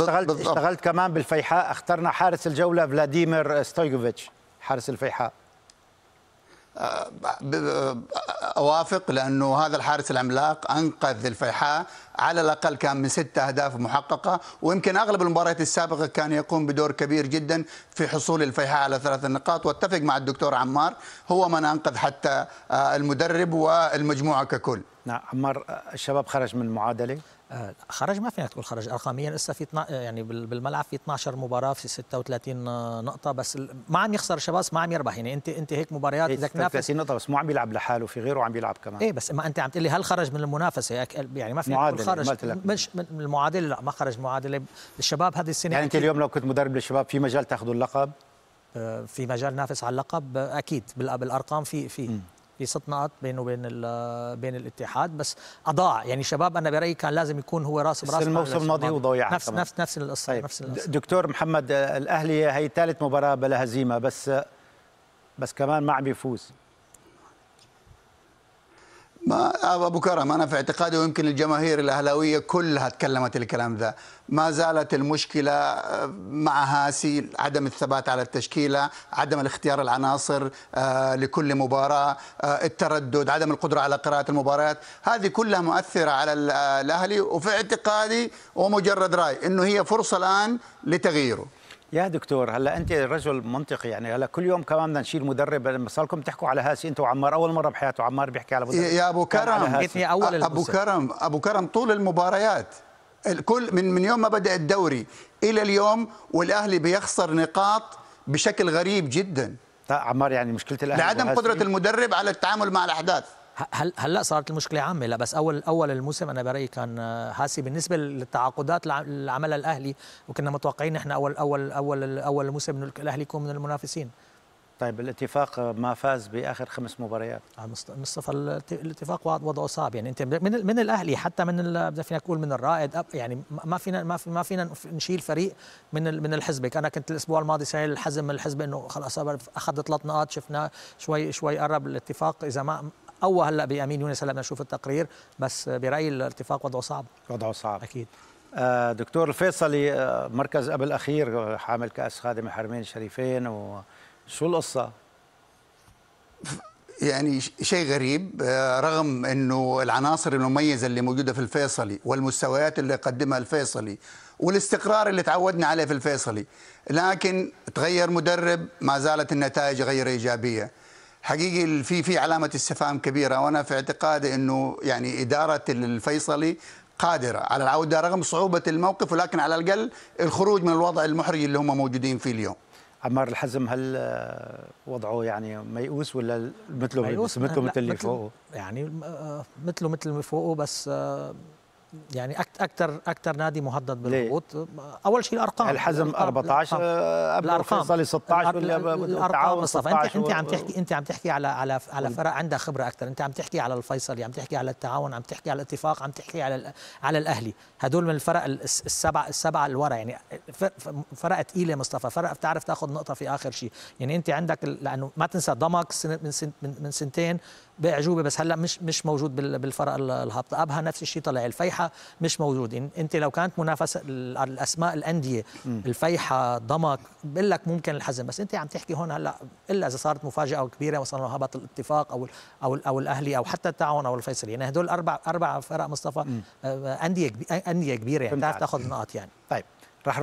اشتغلت بالضبط. اشتغلت كمان بالفيحاء اخترنا حارس الجوله فلاديمير ستويكوفيتش حارس الفيحاء أه، أه، اوافق لانه هذا الحارس العملاق انقذ الفيحاء على الاقل كان من ست اهداف محققه ويمكن اغلب المباريات السابقه كان يقوم بدور كبير جدا في حصول الفيحاء على ثلاث نقاط واتفق مع الدكتور عمار هو من انقذ حتى أه، المدرب والمجموعه ككل. نعم عمار الشباب خرج من المعادله آه، خرج ما فينا تقول خرج ارقاميا لسه في آه، يعني بالملعب في 12 مباراه في 36 آه، نقطه بس ما عم يخسر الشباب ما عم يربح يعني انت انت هيك مباريات اذا إيه، تنافس 36 نقطه بس مو عم بيلعب لحاله في غيره عم بيلعب كمان ايه بس ما انت عم تقول لي هل خرج من المنافسه يعني ما تقول خرج مش من المعادله لا ما خرج معادله الشباب هذه السنه يعني انت اليوم لو كنت مدرب للشباب في مجال تاخذوا اللقب في مجال نافس على اللقب اكيد بالارقام في في في نقط بينه وبين بين الاتحاد بس اضاع يعني شباب انا برايي كان لازم يكون هو راس براس الموسم الماضي وضيع نفس, نفس نفس القصة طيب. نفس القصه دكتور محمد آه، الاهلي هي ثالث مباراه بلا هزيمه بس آه، بس كمان ما عم يفوز ما ابو كرم انا في اعتقادي ويمكن الجماهير الاهلاويه كلها تكلمت الكلام ذا، ما زالت المشكله آه، مع هاسي عدم الثبات على التشكيله، عدم الاختيار العناصر آه، لكل مباراه، آه، التردد، عدم القدره على قراءه المباريات، هذه كلها مؤثره على الاهلي وفي اعتقادي ومجرد راي انه هي فرصه الان لتغييره. يا دكتور هلا انت رجل منطقي يعني هلا كل يوم كمان بدنا نشيل مدرب صار لكم تحكوا على هاسي انت وعمار اول مره بحياته عمار بيحكي على مدرب يا ابو كرم اول ابو كرم ابو كرم طول المباريات الكل من من يوم ما بدا الدوري الى اليوم والاهلي بيخسر نقاط بشكل غريب جدا عمار يعني مشكله الاهلي لعدم قدره المدرب على التعامل مع الاحداث هل هلا صارت المشكله عامه لا بس اول اول الموسم انا برايي كان آه، هاسي بالنسبه للتعاقدات اللي عملها الاهلي وكنا متوقعين نحن اول اول اول اول موسم انه الاهلي يكون من المنافسين طيب الاتفاق آه، ما فاز باخر خمس مباريات آه، مصطفى الاتفاق وضعه صعب يعني انت من من الاهلي حتى من بدنا فينا نقول من الرائد يعني ما فينا ما فينا ما فينا نشيل فريق من من الحزبك انا كنت الاسبوع الماضي سائل الحزم من الحزب انه خلاص اخذ ثلاث نقاط شفنا شوي شوي قرب الاتفاق اذا ما او هلا بامين يونس هلا نشوف التقرير بس برايي الاتفاق وضعه صعب وضعه صعب اكيد آه، دكتور الفيصلي آه، مركز قبل الاخير حامل كاس خادم الحرمين الشريفين وشو القصه يعني شيء غريب آه، رغم انه العناصر المميزه اللي موجوده في الفيصلي والمستويات اللي قدمها الفيصلي والاستقرار اللي تعودنا عليه في الفيصلي لكن تغير مدرب ما زالت النتائج غير ايجابيه حقيقي في في علامه استفهام كبيره وانا في اعتقادي انه يعني اداره الفيصلي قادرة على العودة رغم صعوبة الموقف ولكن على الأقل الخروج من الوضع المحرج اللي هم موجودين فيه اليوم عمار الحزم هل وضعه يعني ميؤوس ولا مثله مثله مثل اللي فوقه؟ يعني آه، مثله مثل اللي فوقه بس آه، يعني اكثر اكثر نادي مهدد بالهبوط اول شيء الارقام الحزم 14 قبل الفيصلي 16 الارقام مصطفى انت انت عم تحكي انت عم تحكي على على على فرق عندها خبره اكثر انت عم تحكي على الفيصلي عم تحكي على التعاون عم تحكي على الاتفاق عم تحكي على على الاهلي هدول من الفرق السبعه السبعه اللي ورا يعني فرق ثقيله مصطفى فرق بتعرف تاخذ نقطه في اخر شيء يعني انت عندك لانه ما تنسى ضمك من من سنتين باعجوبه بس هلا مش مش موجود بالفرق الهابطه ابها نفس الشيء طلع الفيحة الفيحة مش موجودين أنت لو كانت منافسة الأسماء الأندية الفيحة ضمك بقول لك ممكن الحزم بس أنت عم تحكي هون هلا إلا إذا صارت مفاجأة كبيرة مثلا هبط الاتفاق أو أو أو الأهلي أو حتى التعاون أو الفيصلي يعني هدول أربع أربع فرق مصطفى آه، آه، أندية أندية كبيرة يعني بتعرف تاخذ نقاط يعني طيب رح